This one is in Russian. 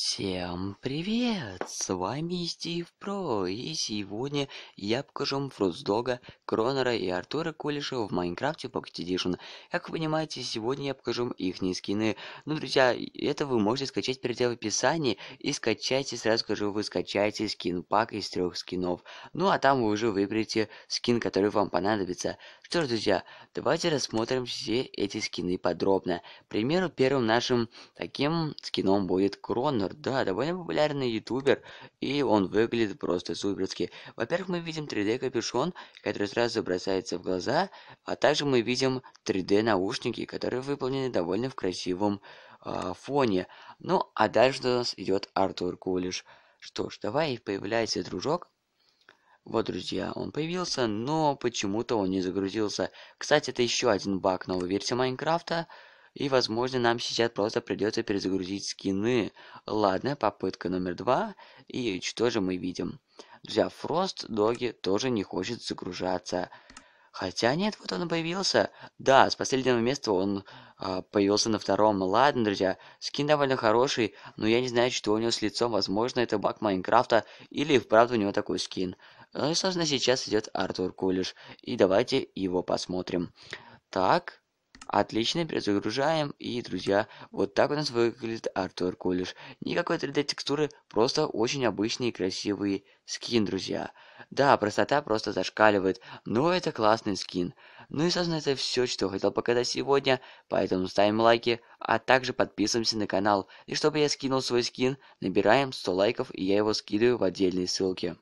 Всем привет! С вами Стив Про, и сегодня я покажу вам Фрутсдога, Кронера и Артура Кулешева в Майнкрафте Pocket Edition. Как вы понимаете, сегодня я покажу вам их скины. Ну, друзья, это вы можете скачать, перейдя в описании, и скачайте, сразу скажу, вы скачаете скин-пак из трех скинов. Ну, а там вы уже выберете скин, который вам понадобится. Что ж, друзья, давайте рассмотрим все эти скины подробно. К примеру, первым нашим таким скином будет Кронер ютубер, да, довольно популярный ютубер, и он выглядит просто суперски. Во-первых, мы видим 3D капюшон, который сразу бросается в глаза, а также мы видим 3D наушники, которые выполнены довольно в красивом э, фоне. Ну, а дальше у нас идет Артур Кулиш. Что ж, давай, появляется дружок. Вот, друзья, он появился, но почему-то он не загрузился. Кстати, это еще один баг новой версии Майнкрафта. И, возможно, нам сейчас просто придется перезагрузить скины. Ладно, попытка номер два. И что же мы видим? Друзья, Фрост Доги тоже не хочет загружаться. Хотя нет, вот он появился. Да, с последнего места он э, появился на втором. Ладно, друзья, скин довольно хороший, но я не знаю, что у него с лицом. Возможно, это баг Майнкрафта, или вправду у него такой скин. Ну и, собственно, сейчас идет Артур Кулиш. И давайте его посмотрим. Так, Отлично, перезагружаем. И, друзья, вот так у нас выглядит Артур Колледж. Никакой 3D-текстуры, просто очень обычный и красивый скин, друзья. Да, простота просто зашкаливает, но это классный скин. Ну и, собственно, это все, что хотел показать сегодня, поэтому ставим лайки, а также подписываемся на канал. И чтобы я скинул свой скин, набираем 100 лайков, и я его скидываю в отдельные ссылки.